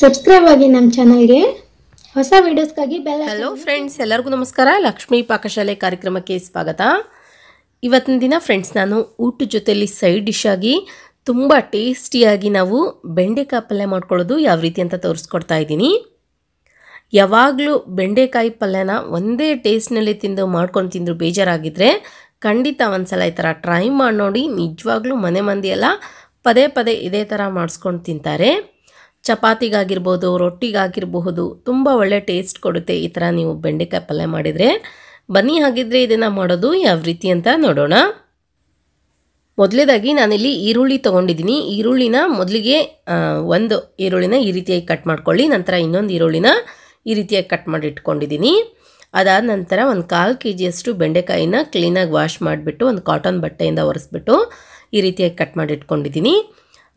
Subscribe ಆಗಿ ನಮ್ಮ ಚಾನಲ್ಗೆ ಹೊಸ ವೀಡಿಯೋಸ್ಗಾಗಿ ಬೆಲ್ ಹಲೋ ಫ್ರೆಂಡ್ಸ್ ಎಲ್ಲರಿಗೂ ನಮಸ್ಕಾರ ಲಕ್ಷ್ಮೀ ಪಾಕಶಾಲೆ ಕಾರ್ಯಕ್ರಮಕ್ಕೆ ಸ್ವಾಗತ ಇವತ್ತಿನ ದಿನ ಫ್ರೆಂಡ್ಸ್ ನಾನು ಊಟದ ಜೊತೆಯಲ್ಲಿ ಸೈಡ್ ಡಿಶ್ ಆಗಿ ತುಂಬ ಟೇಸ್ಟಿಯಾಗಿ ನಾವು ಬೆಂಡೆಕಾಯಿ ಪಲ್ಯ ಮಾಡ್ಕೊಳ್ಳೋದು ಯಾವ ರೀತಿ ಅಂತ ತೋರಿಸ್ಕೊಡ್ತಾ ಇದ್ದೀನಿ ಯಾವಾಗಲೂ ಬೆಂಡೆಕಾಯಿ ಪಲ್ಯನ ಒಂದೇ ಟೇಸ್ಟ್ನಲ್ಲಿ ತಿಂದು ಮಾಡ್ಕೊಂಡು ತಿಂದರೂ ಬೇಜಾರಾಗಿದ್ದರೆ ಖಂಡಿತ ಒಂದು ಸಲ ಈ ಥರ ಟ್ರೈ ಮಾಡಿ ನೋಡಿ ನಿಜವಾಗ್ಲೂ ಮನೆ ಮಂದಿಯೆಲ್ಲ ಪದೇ ಪದೇ ಇದೇ ಥರ ಮಾಡಿಸ್ಕೊಂಡು ತಿಂತಾರೆ ಚಪಾತಿಗಾಗಿರ್ಬೋದು ರೊಟ್ಟಿಗಾಗಿರಬಹುದು ತುಂಬ ಒಳ್ಳೆ ಟೇಸ್ಟ್ ಕೊಡುತ್ತೆ ಈ ಥರ ನೀವು ಬೆಂಡೆಕಾಯಿ ಪಲ್ಯ ಮಾಡಿದರೆ ಬನ್ನಿ ಹಾಗಿದ್ರೆ ಇದನ್ನು ಮಾಡೋದು ಯಾವ ರೀತಿ ಅಂತ ನೋಡೋಣ ಮೊದಲೇದಾಗಿ ನಾನಿಲ್ಲಿ ಈರುಳ್ಳಿ ತೊಗೊಂಡಿದ್ದೀನಿ ಈರುಳ್ಳಿನ ಮೊದಲಿಗೆ ಒಂದು ಈರುಳ್ಳಿನ ಈ ರೀತಿಯಾಗಿ ಕಟ್ ಮಾಡ್ಕೊಳ್ಳಿ ನಂತರ ಇನ್ನೊಂದು ಈರುಳ್ಳಿನ ಈ ರೀತಿಯಾಗಿ ಕಟ್ ಮಾಡಿ ಇಟ್ಕೊಂಡಿದ್ದೀನಿ ಅದಾದ ನಂತರ ಒಂದು ಕಾಲು ಕೆ ಜಿಯಷ್ಟು ಬೆಂಡೆಕಾಯಿನ ಕ್ಲೀನಾಗಿ ವಾಶ್ ಮಾಡಿಬಿಟ್ಟು ಒಂದು ಕಾಟನ್ ಬಟ್ಟೆಯಿಂದ ಒರೆಸ್ಬಿಟ್ಟು ಈ ರೀತಿಯಾಗಿ ಕಟ್ ಮಾಡಿ ಇಟ್ಕೊಂಡಿದ್ದೀನಿ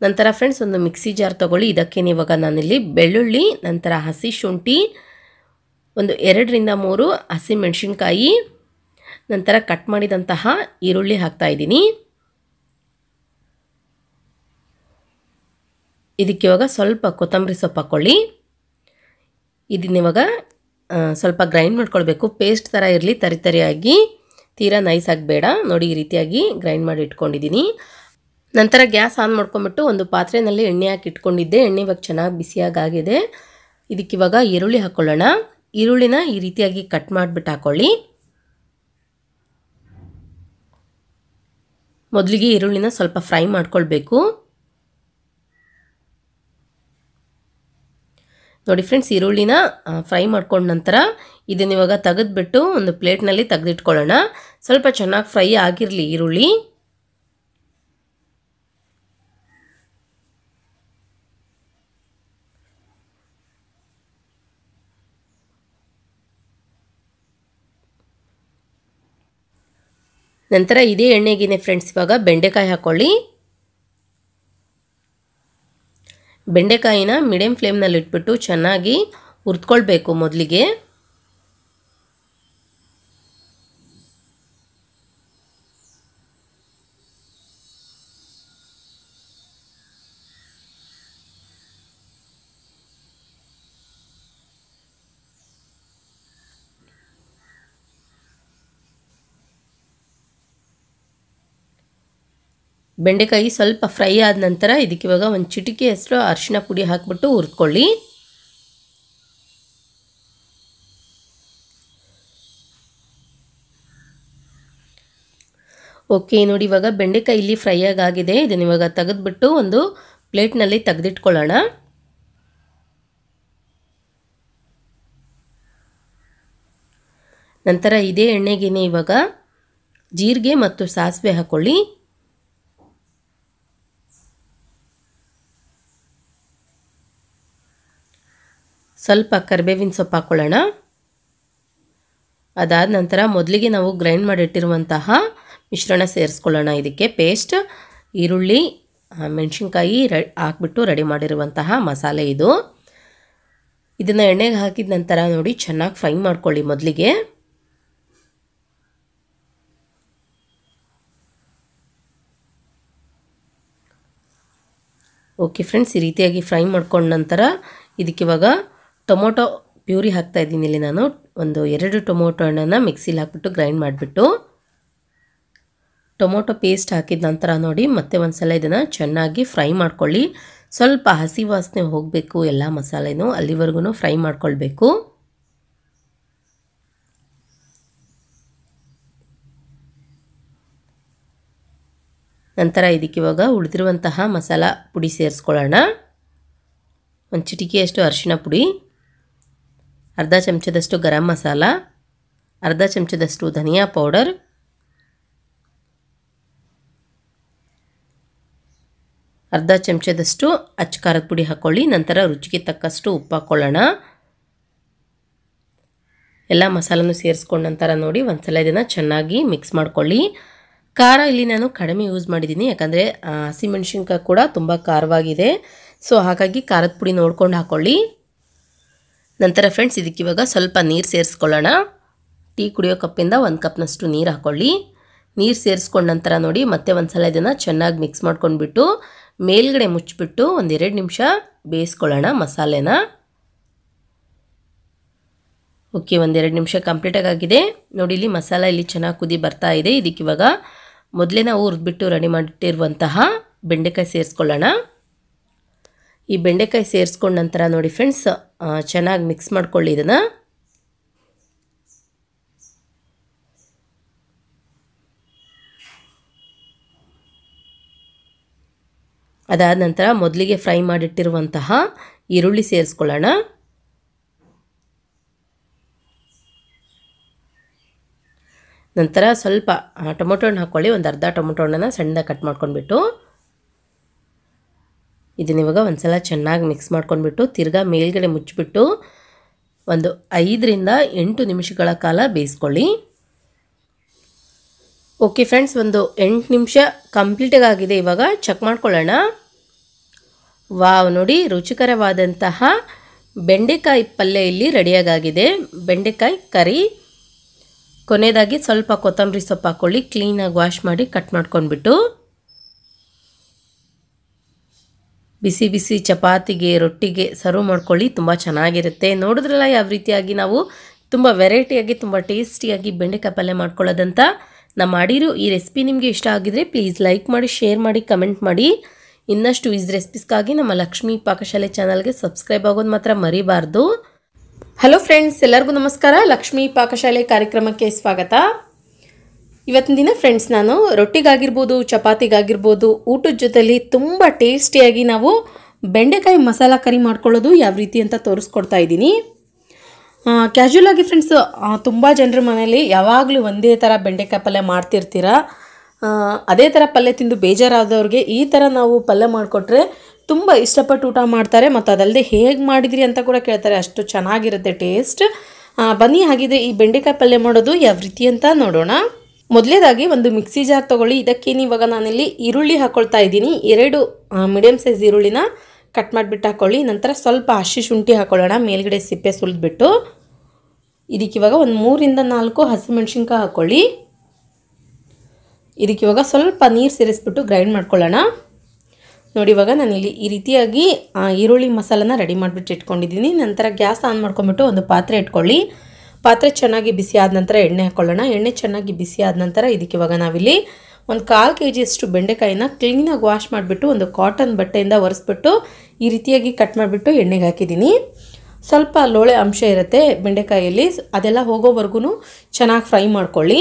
ನಂತರ ಫ್ರೆಂಡ್ಸ್ ಒಂದು ಮಿಕ್ಸಿ ಜಾರ್ ತೊಗೊಳ್ಳಿ ಇದಕ್ಕೆ ಇವಾಗ ನಾನಿಲ್ಲಿ ಬೆಳ್ಳುಳ್ಳಿ ನಂತರ ಹಸಿ ಶುಂಠಿ ಒಂದು ಎರಡರಿಂದ ಮೂರು ಹಸಿ ಮೆಣಸಿನ್ಕಾಯಿ ನಂತರ ಕಟ್ ಮಾಡಿದಂತಹ ಈರುಳ್ಳಿ ಹಾಕ್ತಾಯಿದ್ದೀನಿ ಇದಕ್ಕೆ ಇವಾಗ ಸ್ವಲ್ಪ ಕೊತ್ತಂಬರಿ ಸೊಪ್ಪು ಹಾಕ್ಕೊಳ್ಳಿ ಇದನ್ನಿವಾಗ ಸ್ವಲ್ಪ ಗ್ರೈಂಡ್ ಮಾಡ್ಕೊಳ್ಬೇಕು ಪೇಸ್ಟ್ ಥರ ಇರಲಿ ತರಿತರಿಯಾಗಿ ತೀರಾ ನೈಸ್ ಆಗಬೇಡ ನೋಡಿ ಈ ರೀತಿಯಾಗಿ ಗ್ರೈಂಡ್ ಮಾಡಿ ಇಟ್ಕೊಂಡಿದ್ದೀನಿ ನಂತರ ಗ್ಯಾಸ್ ಆನ್ ಮಾಡ್ಕೊಂಬಿಟ್ಟು ಒಂದು ಪಾತ್ರೆಯಲ್ಲಿ ಎಣ್ಣೆ ಹಾಕಿ ಇಟ್ಕೊಂಡಿದ್ದೆ ಎಣ್ಣೆ ಇವಾಗ ಚೆನ್ನಾಗಿ ಬಿಸಿಯಾಗಾಗಿದೆ ಇದಕ್ಕಿವಾಗ ಈರುಳ್ಳಿ ಹಾಕ್ಕೊಳ್ಳೋಣ ಈರುಳ್ಳಿನ ಈ ರೀತಿಯಾಗಿ ಕಟ್ ಮಾಡಿಬಿಟ್ಟು ಹಾಕ್ಕೊಳ್ಳಿ ಮೊದಲಿಗೆ ಈರುಳ್ಳಿನ ಸ್ವಲ್ಪ ಫ್ರೈ ಮಾಡ್ಕೊಳ್ಬೇಕು ನೋಡಿ ಫ್ರೆಂಡ್ಸ್ ಈರುಳ್ಳಿನ ಫ್ರೈ ಮಾಡ್ಕೊಂಡ ನಂತರ ಇದನ್ನಿವಾಗ ತೆಗೆದುಬಿಟ್ಟು ಒಂದು ಪ್ಲೇಟ್ನಲ್ಲಿ ತೆಗೆದಿಟ್ಕೊಳ್ಳೋಣ ಸ್ವಲ್ಪ ಚೆನ್ನಾಗಿ ಫ್ರೈ ಆಗಿರಲಿ ಈರುಳ್ಳಿ ನಂತರ ಇದೇ ಎಣ್ಣೆಗೇನೆ ಫ್ರೆಂಡ್ಸ್ ಇವಾಗ ಬೆಂಡೆಕಾಯಿ ಹಾಕ್ಕೊಳ್ಳಿ ಬೆಂಡೆಕಾಯಿನ ಮೀಡಿಯಂ ಫ್ಲೇಮ್ನಲ್ಲಿ ಇಟ್ಬಿಟ್ಟು ಚೆನ್ನಾಗಿ ಹುರ್ದ್ಕೊಳ್ಬೇಕು ಮೊದಲಿಗೆ ಬೆಂಡೆಕಾಯಿ ಸ್ವಲ್ಪ ಫ್ರೈ ಆದ ನಂತರ ಇದಕ್ಕೆ ಇವಾಗ ಒಂದು ಚಿಟಿಕೆ ಹೆಸರು ಅರಿಶಿನ ಪುಡಿ ಹಾಕಿಬಿಟ್ಟು ಹುರ್ಕೊಳ್ಳಿ ಓಕೆ ನೋಡಿ ಇವಾಗ ಬೆಂಡೆಕಾಯಿ ಇಲ್ಲಿ ಫ್ರೈ ಆಗಿದೆ ಇದನ್ನು ಇವಾಗ ತೆಗೆದುಬಿಟ್ಟು ಒಂದು ಪ್ಲೇಟ್ನಲ್ಲಿ ತೆಗೆದಿಟ್ಕೊಳ್ಳೋಣ ನಂತರ ಇದೇ ಎಣ್ಣೆಗೇನೆ ಇವಾಗ ಜೀರಿಗೆ ಮತ್ತು ಸಾಸಿವೆ ಹಾಕ್ಕೊಳ್ಳಿ ಸ್ವಲ್ಪ ಕರಿಬೇವಿನ ಸೊಪ್ಪು ಹಾಕ್ಕೊಳ್ಳೋಣ ಅದಾದ ನಂತರ ಮೊದಲಿಗೆ ನಾವು ಗ್ರೈಂಡ್ ಮಾಡಿಟ್ಟಿರುವಂತಹ ಮಿಶ್ರಣ ಸೇರಿಸ್ಕೊಳ್ಳೋಣ ಇದಕ್ಕೆ ಪೇಸ್ಟ್ ಈರುಳ್ಳಿ ಮೆಣಸಿನ್ಕಾಯಿ ರೆ ಹಾಕ್ಬಿಟ್ಟು ರೆಡಿ ಮಾಡಿರುವಂತಹ ಮಸಾಲೆ ಇದು ಇದನ್ನು ಎಣ್ಣೆಗೆ ಹಾಕಿದ ನಂತರ ನೋಡಿ ಚೆನ್ನಾಗಿ ಫ್ರೈ ಮಾಡ್ಕೊಳ್ಳಿ ಮೊದಲಿಗೆ ಓಕೆ ಫ್ರೆಂಡ್ಸ್ ಈ ರೀತಿಯಾಗಿ ಫ್ರೈ ಮಾಡ್ಕೊಂಡ ನಂತರ ಇದಕ್ಕಿವಾಗ ಟೊಮೊಟೊ ಪ್ಯೂರಿ ಹಾಕ್ತಾ ಇದ್ದೀನಿ ಇಲ್ಲಿ ನಾನು ಒಂದು ಎರಡು ಟೊಮೊಟೊ ಹಣ್ಣನ್ನು ಮಿಕ್ಸಿಲಿ ಹಾಕ್ಬಿಟ್ಟು ಗ್ರೈಂಡ್ ಮಾಡಿಬಿಟ್ಟು ಟೊಮೊಟೊ ಪೇಸ್ಟ್ ಹಾಕಿದ ನಂತರ ನೋಡಿ ಮತ್ತೆ ಒಂದು ಸಲ ಇದನ್ನು ಚೆನ್ನಾಗಿ ಫ್ರೈ ಮಾಡ್ಕೊಳ್ಳಿ ಸ್ವಲ್ಪ ಹಸಿ ವಾಸನೆ ಹೋಗಬೇಕು ಎಲ್ಲ ಮಸಾಲೆನೂ ಅಲ್ಲಿವರೆಗೂ ಫ್ರೈ ಮಾಡ್ಕೊಳ್ಬೇಕು ನಂತರ ಇದಕ್ಕೆ ಇವಾಗ ಉಳಿದಿರುವಂತಹ ಮಸಾಲ ಪುಡಿ ಸೇರಿಸ್ಕೊಳ್ಳೋಣ ಒಂದು ಚಿಟಿಕೆಯಷ್ಟು ಅರಿಶಿಣ ಪುಡಿ ಅರ್ಧ ಚಮಚದಷ್ಟು ಗರಂ ಮಸಾಲ ಅರ್ಧ ಚಮಚದಷ್ಟು ಧನಿಯಾ ಪೌಡರ್ ಅರ್ಧ ಚಮಚದಷ್ಟು ಅಚ್ಚ ಖಾರದ ಪುಡಿ ಹಾಕ್ಕೊಳ್ಳಿ ನಂತರ ರುಚಿಗೆ ತಕ್ಕಷ್ಟು ಉಪ್ಪು ಹಾಕ್ಕೊಳ್ಳೋಣ ಎಲ್ಲ ಮಸಾಲನೂ ಸೇರಿಸ್ಕೊಂಡ ನಂತರ ನೋಡಿ ಒಂದು ಸಲ ಇದನ್ನು ಚೆನ್ನಾಗಿ ಮಿಕ್ಸ್ ಮಾಡ್ಕೊಳ್ಳಿ ಖಾರ ಇಲ್ಲಿ ನಾನು ಕಡಿಮೆ ಯೂಸ್ ಮಾಡಿದ್ದೀನಿ ಯಾಕಂದರೆ ಹಸಿಮೆಣ್ಸಿನ್ಕಾಯಿ ಕೂಡ ತುಂಬ ಖಾರವಾಗಿದೆ ಸೊ ಹಾಗಾಗಿ ಖಾರದ ಪುಡಿ ನೋಡ್ಕೊಂಡು ಹಾಕ್ಕೊಳ್ಳಿ ನಂತರ ಫ್ರೆಂಡ್ಸ್ ಇದಕ್ಕೆ ಇವಾಗ ಸ್ವಲ್ಪ ನೀರು ಸೇರಿಸ್ಕೊಳ್ಳೋಣ ಟೀ ಕುಡಿಯೋ ಕಪ್ಪಿಂದ ಒಂದು ಕಪ್ನಷ್ಟು ನೀರು ಹಾಕ್ಕೊಳ್ಳಿ ನೀರು ಸೇರಿಸ್ಕೊಂಡ ನಂತರ ನೋಡಿ ಮತ್ತೆ ಒಂದು ಸಲ ಇದನ್ನು ಚೆನ್ನಾಗಿ ಮಿಕ್ಸ್ ಮಾಡ್ಕೊಂಡ್ಬಿಟ್ಟು ಮೇಲ್ಗಡೆ ಮುಚ್ಚಿಬಿಟ್ಟು ಒಂದು ಎರಡು ನಿಮಿಷ ಬೇಯಿಸ್ಕೊಳ್ಳೋಣ ಮಸಾಲೆನ ಓಕೆ ಒಂದೆರಡು ನಿಮಿಷ ಕಂಪ್ಲೀಟಾಗಿ ಆಗಿದೆ ನೋಡಿ ಇಲ್ಲಿ ಮಸಾಲ ಇಲ್ಲಿ ಚೆನ್ನಾಗಿ ಕುದಿ ಬರ್ತಾ ಇದೆ ಇದಕ್ಕಿವಾಗ ಮೊದಲೇ ನಾವು ಹುರಿದ್ಬಿಟ್ಟು ರೆಡಿ ಮಾಡಿಟ್ಟಿರುವಂತಹ ಬೆಂಡೆಕಾಯಿ ಸೇರಿಸ್ಕೊಳ್ಳೋಣ ಈ ಬೆಂಡೆಕಾಯಿ ಸೇರಿಸ್ಕೊಂಡ ನಂತರ ನೋಡಿ ಫ್ರೆಂಡ್ಸ್ ಚೆನ್ನಾಗಿ ಮಿಕ್ಸ್ ಮಾಡ್ಕೊಳ್ಳಿ ಇದನ್ನು ಅದಾದ ನಂತರ ಮೊದಲಿಗೆ ಫ್ರೈ ಮಾಡಿಟ್ಟಿರುವಂತಹ ಈರುಳ್ಳಿ ಸೇರಿಸ್ಕೊಳ್ಳೋಣ ನಂತರ ಸ್ವಲ್ಪ ಟೊಮೊಟೊ ಹಣ್ಣು ಹಾಕ್ಕೊಳ್ಳಿ ಒಂದು ಅರ್ಧ ಟೊಮೊಟೊ ಹಣ್ಣನ್ನು ಸಣ್ಣದಾಗಿ ಕಟ್ ಮಾಡ್ಕೊಂಡ್ಬಿಟ್ಟು ಇದನ್ನ ಇವಾಗ ಒಂದ್ಸಲ ಚೆನ್ನಾಗಿ ಮಿಕ್ಸ್ ಮಾಡ್ಕೊಂಡ್ಬಿಟ್ಟು ತಿರ್ಗಾ ಮೇಲ್ಗಡೆ ಮುಚ್ಚಿಬಿಟ್ಟು ಒಂದು ಐದರಿಂದ ಎಂಟು ನಿಮಿಷಗಳ ಕಾಲ ಬೇಯಿಸ್ಕೊಳ್ಳಿ ಓಕೆ ಫ್ರೆಂಡ್ಸ್ ಒಂದು ಎಂಟು ನಿಮಿಷ ಕಂಪ್ಲೀಟಾಗಿ ಆಗಿದೆ ಇವಾಗ ಚೆಕ್ ಮಾಡ್ಕೊಳ್ಳೋಣ ವಾವ್ ನೋಡಿ ರುಚಿಕರವಾದಂತಹ ಬೆಂಡೆಕಾಯಿ ಪಲ್ಯ ಇಲ್ಲಿ ರೆಡಿಯಾಗಾಗಿದೆ ಬೆಂಡೆಕಾಯಿ ಕರಿ ಕೊನೆಯದಾಗಿ ಸ್ವಲ್ಪ ಕೊತ್ತಂಬರಿ ಸೊಪ್ಪು ಹಾಕ್ಕೊಳ್ಳಿ ಕ್ಲೀನಾಗಿ ವಾಶ್ ಮಾಡಿ ಕಟ್ ಮಾಡ್ಕೊಂಡ್ಬಿಟ್ಟು ಬಿಸಿ ಬಿಸಿ ಚಪಾತಿಗೆ ರೊಟ್ಟಿಗೆ ಸರ್ವ್ ಮಾಡ್ಕೊಳ್ಳಿ ತುಂಬ ಚೆನ್ನಾಗಿರುತ್ತೆ ನೋಡಿದ್ರಲ್ಲ ಯಾವ ರೀತಿಯಾಗಿ ನಾವು ತುಂಬ ವೆರೈಟಿಯಾಗಿ ತುಂಬ ಟೇಸ್ಟಿಯಾಗಿ ಬೆಂಡೆಕಾಯಿ ಪಲ್ಯ ಮಾಡ್ಕೊಳ್ಳೋದಂತ ನಮ್ಮ ಮಾಡಿರೋ ಈ ರೆಸಿಪಿ ನಿಮಗೆ ಇಷ್ಟ ಆಗಿದರೆ ಪ್ಲೀಸ್ ಲೈಕ್ ಮಾಡಿ ಶೇರ್ ಮಾಡಿ ಕಮೆಂಟ್ ಮಾಡಿ ಇನ್ನಷ್ಟು ಈಸ್ ರೆಸಿಪೀಸ್ಗಾಗಿ ನಮ್ಮ ಲಕ್ಷ್ಮೀ ಪಾಕಶಾಲೆ ಚಾನಲ್ಗೆ ಸಬ್ಸ್ಕ್ರೈಬ್ ಆಗೋದು ಮಾತ್ರ ಮರಿಬಾರ್ದು ಹಲೋ ಫ್ರೆಂಡ್ಸ್ ಎಲ್ಲರಿಗೂ ನಮಸ್ಕಾರ ಲಕ್ಷ್ಮೀ ಪಾಕಶಾಲೆ ಕಾರ್ಯಕ್ರಮಕ್ಕೆ ಸ್ವಾಗತ ಇವತ್ತಿನ ದಿನ ಫ್ರೆಂಡ್ಸ್ ನಾನು ರೊಟ್ಟಿಗಾಗಿರ್ಬೋದು ಚಪಾತಿಗಾಗಿರ್ಬೋದು ಊಟದ ಜೊತೆಲಿ ತುಂಬ ಟೇಸ್ಟಿಯಾಗಿ ನಾವು ಬೆಂಡೆಕಾಯಿ ಮಸಾಲ ಕರಿ ಮಾಡ್ಕೊಳ್ಳೋದು ಯಾವ ರೀತಿ ಅಂತ ತೋರಿಸ್ಕೊಡ್ತಾ ಇದ್ದೀನಿ ಕ್ಯಾಶುವಲ್ ಆಗಿ ಫ್ರೆಂಡ್ಸ್ ತುಂಬ ಜನರ ಮನೆಯಲ್ಲಿ ಯಾವಾಗಲೂ ಒಂದೇ ಥರ ಬೆಂಡೆಕಾಯಿ ಪಲ್ಯ ಮಾಡ್ತಿರ್ತೀರ ಅದೇ ಥರ ಪಲ್ಯ ತಿಂದು ಬೇಜಾರಾದವ್ರಿಗೆ ಈ ಥರ ನಾವು ಪಲ್ಯ ಮಾಡಿಕೊಟ್ರೆ ತುಂಬ ಇಷ್ಟಪಟ್ಟು ಊಟ ಮಾಡ್ತಾರೆ ಮತ್ತು ಅದಲ್ಲದೆ ಹೇಗೆ ಮಾಡಿದಿರಿ ಅಂತ ಕೂಡ ಕೇಳ್ತಾರೆ ಅಷ್ಟು ಚೆನ್ನಾಗಿರುತ್ತೆ ಟೇಸ್ಟ್ ಬನ್ನಿ ಹಾಗಿದ್ರೆ ಈ ಬೆಂಡೆಕಾಯಿ ಪಲ್ಯ ಮಾಡೋದು ಯಾವ ರೀತಿ ಅಂತ ನೋಡೋಣ ಮೊದಲೇದಾಗಿ ಒಂದು ಮಿಕ್ಸಿ ಜಾರ್ ತೊಗೊಳ್ಳಿ ಇದಕ್ಕೆ ಇವಾಗ ನಾನಿಲ್ಲಿ ಈರುಳ್ಳಿ ಹಾಕ್ಕೊಳ್ತಾ ಇದ್ದೀನಿ ಎರಡು ಮೀಡಿಯಮ್ ಸೈಜ್ ಈರುಳ್ಳಿನ ಕಟ್ ಮಾಡಿಬಿಟ್ಟು ಹಾಕ್ಕೊಳ್ಳಿ ನಂತರ ಸ್ವಲ್ಪ ಹಸಿ ಶುಂಠಿ ಹಾಕೊಳ್ಳೋಣ ಮೇಲ್ಗಡೆ ಸಿಪ್ಪೆ ಸುಲಿದ್ಬಿಟ್ಟು ಇದಕ್ಕಿವಾಗ ಒಂದು ಮೂರಿಂದ ನಾಲ್ಕು ಹಸಿಮೆಣ್ಸಿನ್ಕಾಯಿ ಹಾಕ್ಕೊಳ್ಳಿ ಇದಕ್ಕಿವಾಗ ಸ್ವಲ್ಪ ನೀರು ಸೇರಿಸ್ಬಿಟ್ಟು ಗ್ರೈಂಡ್ ಮಾಡ್ಕೊಳ್ಳೋಣ ನೋಡಿ ಇವಾಗ ನಾನಿಲ್ಲಿ ಈ ರೀತಿಯಾಗಿ ಈರುಳ್ಳಿ ಮಸಾಲನ ರೆಡಿ ಮಾಡಿಬಿಟ್ಟು ಇಟ್ಕೊಂಡಿದ್ದೀನಿ ನಂತರ ಗ್ಯಾಸ್ ಆನ್ ಮಾಡ್ಕೊಂಬಿಟ್ಟು ಒಂದು ಪಾತ್ರೆ ಇಟ್ಕೊಳ್ಳಿ ಪಾತ್ರೆ ಚೆನ್ನಾಗಿ ಬಿಸಿ ಆದ ನಂತರ ಎಣ್ಣೆ ಹಾಕ್ಕೊಳ್ಳೋಣ ಎಣ್ಣೆ ಚೆನ್ನಾಗಿ ಬಿಸಿ ಆದ ನಂತರ ಇದಕ್ಕೆ ಇವಾಗ ನಾವಿಲ್ಲಿ ಒಂದು ಕಾಲು ಕೆ ಜಿಯಷ್ಟು ಬೆಂಡೆಕಾಯಿನ ಕ್ಲೀನಾಗಿ ವಾಶ್ ಮಾಡಿಬಿಟ್ಟು ಒಂದು ಕಾಟನ್ ಬಟ್ಟೆಯಿಂದ ಒರೆಸ್ಬಿಟ್ಟು ಈ ರೀತಿಯಾಗಿ ಕಟ್ ಮಾಡಿಬಿಟ್ಟು ಎಣ್ಣೆಗೆ ಹಾಕಿದ್ದೀನಿ ಸ್ವಲ್ಪ ಲೋಳೆ ಅಂಶ ಇರುತ್ತೆ ಬೆಂಡೆಕಾಯಲ್ಲಿ ಅದೆಲ್ಲ ಹೋಗೋವರೆಗೂ ಚೆನ್ನಾಗಿ ಫ್ರೈ ಮಾಡ್ಕೊಳ್ಳಿ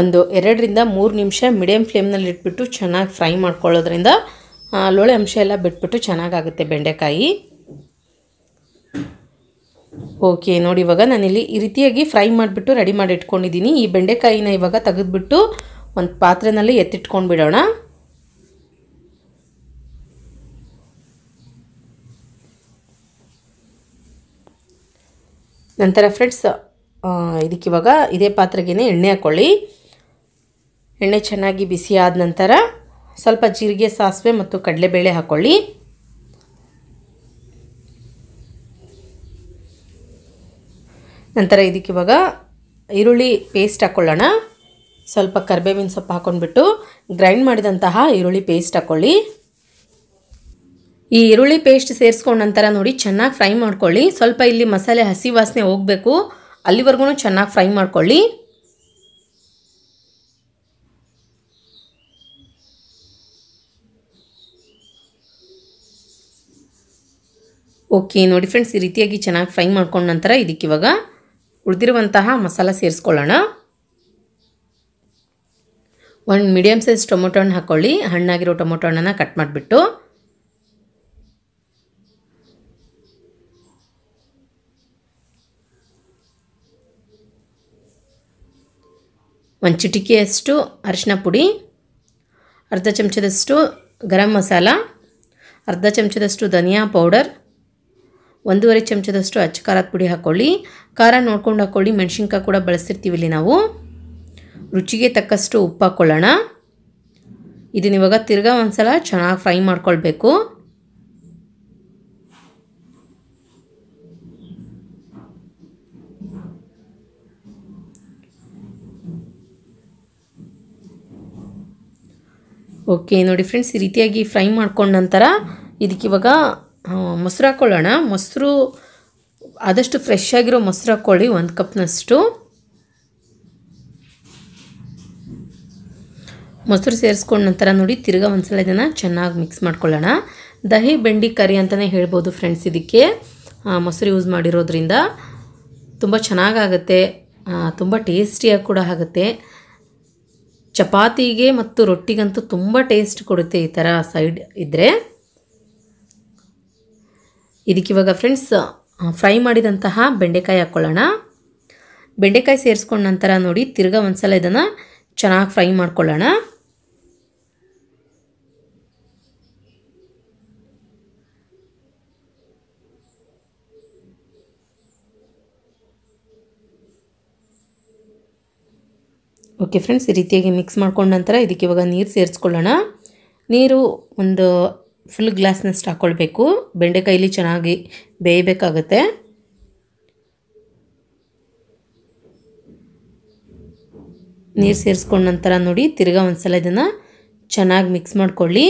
ಒಂದು ಎರಡರಿಂದ ಮೂರು ನಿಮಿಷ ಮೀಡಿಯಮ್ ಫ್ಲೇಮ್ನಲ್ಲಿ ಇಟ್ಬಿಟ್ಟು ಚೆನ್ನಾಗಿ ಫ್ರೈ ಮಾಡ್ಕೊಳ್ಳೋದ್ರಿಂದ ಲೋಳೆ ಅಂಶ ಎಲ್ಲ ಬಿಟ್ಬಿಟ್ಟು ಚೆನ್ನಾಗಾಗುತ್ತೆ ಬೆಂಡೆಕಾಯಿ ಓಕೆ ನೋಡಿ ಇವಾಗ ನಾನಿಲ್ಲಿ ಈ ರೀತಿಯಾಗಿ ಫ್ರೈ ಮಾಡಿಬಿಟ್ಟು ರೆಡಿ ಮಾಡಿ ಇಟ್ಕೊಂಡಿದ್ದೀನಿ ಈ ಬೆಂಡೆಕಾಯಿನ ಇವಾಗ ತೆಗೆದುಬಿಟ್ಟು ಒಂದು ಪಾತ್ರೆನಲ್ಲಿ ಎತ್ತಿಟ್ಕೊಂಡು ಬಿಡೋಣ ನಂತರ ಫ್ರೆಂಡ್ಸ್ ಇದಕ್ಕಿವಾಗ ಇದೇ ಪಾತ್ರೆಗೇ ಎಣ್ಣೆ ಹಾಕ್ಕೊಳ್ಳಿ ಎಣ್ಣೆ ಚೆನ್ನಾಗಿ ಬಿಸಿ ಆದ ನಂತರ ಸ್ವಲ್ಪ ಜೀರಿಗೆ ಸಾಸಿವೆ ಮತ್ತು ಕಡಲೆಬೇಳೆ ಹಾಕ್ಕೊಳ್ಳಿ ನಂತರ ಇದಕ್ಕೆ ಇವಾಗ ಈರುಳ್ಳಿ ಪೇಸ್ಟ್ ಹಾಕ್ಕೊಳ್ಳೋಣ ಸ್ವಲ್ಪ ಕರ್ಬೇವಿನ ಸೊಪ್ಪು ಹಾಕ್ಕೊಂಡ್ಬಿಟ್ಟು ಗ್ರೈಂಡ್ ಮಾಡಿದಂತಹ ಈರುಳ್ಳಿ ಪೇಸ್ಟ್ ಹಾಕ್ಕೊಳ್ಳಿ ಈ ಈರುಳ್ಳಿ ಪೇಸ್ಟ್ ಸೇರಿಸ್ಕೊಂಡ ನಂತರ ನೋಡಿ ಚೆನ್ನಾಗಿ ಫ್ರೈ ಮಾಡ್ಕೊಳ್ಳಿ ಸ್ವಲ್ಪ ಇಲ್ಲಿ ಮಸಾಲೆ ಹಸಿ ವಾಸನೆ ಹೋಗಬೇಕು ಅಲ್ಲಿವರೆಗೂ ಚೆನ್ನಾಗಿ ಫ್ರೈ ಮಾಡ್ಕೊಳ್ಳಿ ಓಕೆ ನೋಡಿ ಫ್ರೆಂಡ್ಸ್ ಈ ರೀತಿಯಾಗಿ ಚೆನ್ನಾಗಿ ಫ್ರೈ ಮಾಡ್ಕೊಂಡ ನಂತರ ಇದಕ್ಕೆ ಇವಾಗ ಉಳಿದಿರುವಂತಹ ಮಸಾಲ ಸೇರಿಸ್ಕೊಳ್ಳೋಣ ಒಂದು ಮೀಡಿಯಮ್ ಸೈಜ್ ಟೊಮೊಟೊ ಹಣ್ಣು ಹಾಕ್ಕೊಳ್ಳಿ ಹಣ್ಣಾಗಿರೋ ಟೊಮೊಟೊ ಹಣ್ಣನ್ನು ಕಟ್ ಮಾಡಿಬಿಟ್ಟು ಒಂದು ಚಿಟಿಕೆಯಷ್ಟು ಅರಿಶಿನ ಪುಡಿ ಅರ್ಧ ಚಮಚದಷ್ಟು ಗರಂ ಮಸಾಲ ಅರ್ಧ ಚಮಚದಷ್ಟು ಧನಿಯಾ ಪೌಡರ್ ಒಂದೂವರೆ ಚಮಚದಷ್ಟು ಅಚ್ಚ ಖಾರದ ಪುಡಿ ಹಾಕ್ಕೊಳ್ಳಿ ಖಾರ ನೋಡ್ಕೊಂಡು ಹಾಕ್ಕೊಳ್ಳಿ ಮೆಣಸಿನ್ಕಾಯಿ ಕೂಡ ಬಳಸ್ತಿರ್ತೀವಿ ಇಲ್ಲಿ ನಾವು ರುಚಿಗೆ ತಕ್ಕಷ್ಟು ಉಪ್ಪು ಹಾಕ್ಕೊಳ್ಳೋಣ ಇದನ್ನ ಇವಾಗ ತಿರ್ಗಾ ಒಂದು ಸಲ ಚೆನ್ನಾಗಿ ಫ್ರೈ ಮಾಡ್ಕೊಳ್ಬೇಕು ಓಕೆ ನೋಡಿ ಫ್ರೆಂಡ್ಸ್ ಈ ರೀತಿಯಾಗಿ ಫ್ರೈ ಮಾಡ್ಕೊಂಡ ನಂತರ ಇದಕ್ಕಿವಾಗ ಮೊಸರು ಹಾಕ್ಕೊಳ್ಳೋಣ ಮೊಸರು ಆದಷ್ಟು ಫ್ರೆಶ್ ಆಗಿರೋ ಮೊಸರು ಹಾಕ್ಕೊಳ್ಳಿ ಒಂದು ಕಪ್ನಷ್ಟು ಮೊಸರು ಸೇರಿಸ್ಕೊಂಡು ನಂತರ ನೋಡಿ ತಿರ್ಗಾ ಒಂದ್ಸಲ ಇದನ್ನು ಚೆನ್ನಾಗಿ ಮಿಕ್ಸ್ ಮಾಡ್ಕೊಳ್ಳೋಣ ದಹಿ ಬೆಂಡಿ ಕರಿ ಅಂತಲೇ ಹೇಳ್ಬೋದು ಫ್ರೆಂಡ್ಸ್ ಇದಕ್ಕೆ ಮೊಸರು ಯೂಸ್ ಮಾಡಿರೋದ್ರಿಂದ ತುಂಬ ಚೆನ್ನಾಗಾಗತ್ತೆ ತುಂಬ ಟೇಸ್ಟಿಯಾಗಿ ಕೂಡ ಆಗುತ್ತೆ ಚಪಾತಿಗೆ ಮತ್ತು ರೊಟ್ಟಿಗಂತೂ ತುಂಬ ಟೇಸ್ಟ್ ಕೊಡುತ್ತೆ ಈ ಥರ ಸೈಡ್ ಇದ್ದರೆ ಇದಕ್ಕಿವಾಗ ಫ್ರೆಂಡ್ಸ್ ಫ್ರೈ ಮಾಡಿದಂತಹ ಬೆಂಡೆಕಾಯಿ ಹಾಕ್ಕೊಳ್ಳೋಣ ಬೆಂಡೆಕಾಯಿ ಸೇರಿಸ್ಕೊಂಡ ನಂತರ ನೋಡಿ ತಿರ್ಗಾ ಒಂದ್ಸಲ ಇದನ್ನು ಚೆನ್ನಾಗಿ ಫ್ರೈ ಮಾಡ್ಕೊಳ್ಳೋಣ ಓಕೆ ಫ್ರೆಂಡ್ಸ್ ಈ ರೀತಿಯಾಗಿ ಮಿಕ್ಸ್ ಮಾಡ್ಕೊಂಡ ನಂತರ ಇದಕ್ಕೆ ಇವಾಗ ನೀರು ಸೇರಿಸ್ಕೊಳ್ಳೋಣ ನೀರು ಒಂದು ಫುಲ್ ಗ್ಲಾಸ್ನಷ್ಟು ಹಾಕ್ಕೊಳ್ಬೇಕು ಬೆಂಡೆಕಾಯಲ್ಲಿ ಚೆನ್ನಾಗಿ ಬೇಯಬೇಕಾಗತ್ತೆ ನೀರು ಸೇರಿಸ್ಕೊಂಡ ನಂತರ ನೋಡಿ ತಿರ್ಗಾ ಒಂದ್ಸಲ ಇದನ್ನು ಚೆನ್ನಾಗಿ ಮಿಕ್ಸ್ ಮಾಡಿಕೊಳ್ಳಿ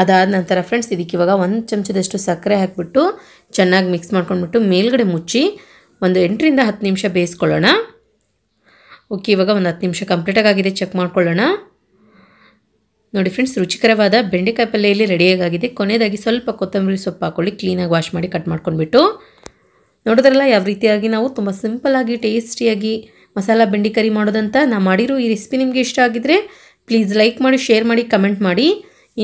ಅದಾದ ನಂತರ ಫ್ರೆಂಡ್ಸ್ ಇದಕ್ಕೆ ಇವಾಗ ಒಂದು ಚಮಚದಷ್ಟು ಸಕ್ಕರೆ ಹಾಕಿಬಿಟ್ಟು ಚೆನ್ನಾಗಿ ಮಿಕ್ಸ್ ಮಾಡ್ಕೊಂಡ್ಬಿಟ್ಟು ಮೇಲ್ಗಡೆ ಮುಚ್ಚಿ ಒಂದು ಎಂಟರಿಂದ ಹತ್ತು ನಿಮಿಷ ಬೇಯಿಸ್ಕೊಳ್ಳೋಣ ಓಕೆ ಇವಾಗ ಒಂದು ಹತ್ತು ನಿಮಿಷ ಕಂಪ್ಲೀಟಾಗಿ ಆಗಿದೆ ಚೆಕ್ ಮಾಡ್ಕೊಳ್ಳೋಣ ನೋಡಿ ಫ್ರೆಂಡ್ಸ್ ರುಚಿಕರವಾದ ಬೆಂಡೆಕಾಯಿ ಪಲ್ಯ ರೆಡಿಯಾಗಿದೆ ಕೊನೆಯದಾಗಿ ಸ್ವಲ್ಪ ಕೊತ್ತಂಬರಿ ಸೊಪ್ಪು ಹಾಕೊಳ್ಳಿ ಕ್ಲೀನಾಗಿ ವಾಶ್ ಮಾಡಿ ಕಟ್ ಮಾಡ್ಕೊಂಡ್ಬಿಟ್ಟು ನೋಡಿದ್ರಲ್ಲ ಯಾವ ರೀತಿಯಾಗಿ ನಾವು ತುಂಬ ಸಿಂಪಲ್ಲಾಗಿ ಟೇಸ್ಟಿಯಾಗಿ ಮಸಾಲ ಬೆಂಡಿ ಕರಿ ಮಾಡೋದಂತ ನಾನು ಮಾಡಿರೋ ಈ ರೆಸಿಪಿ ನಿಮಗೆ ಇಷ್ಟ ಆಗಿದ್ದರೆ ಪ್ಲೀಸ್ ಲೈಕ್ ಮಾಡಿ ಶೇರ್ ಮಾಡಿ ಕಮೆಂಟ್ ಮಾಡಿ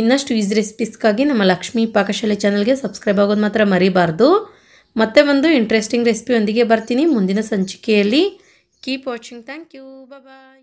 ಇನ್ನಷ್ಟು ಈಸ್ ರೆಸಿಪೀಸ್ಗಾಗಿ ನಮ್ಮ ಲಕ್ಷ್ಮೀ ಪಾಕಶಾಲೆ ಚಾನಲ್ಗೆ ಸಬ್ಸ್ಕ್ರೈಬ್ ಆಗೋದು ಮಾತ್ರ ಮರಿಬಾರ್ದು ಮತ್ತೆ ಒಂದು ಇಂಟ್ರೆಸ್ಟಿಂಗ್ ರೆಸಿಪಿಯೊಂದಿಗೆ ಬರ್ತೀನಿ ಮುಂದಿನ ಸಂಚಿಕೆಯಲ್ಲಿ Keep watching. Thank you. Bye bye.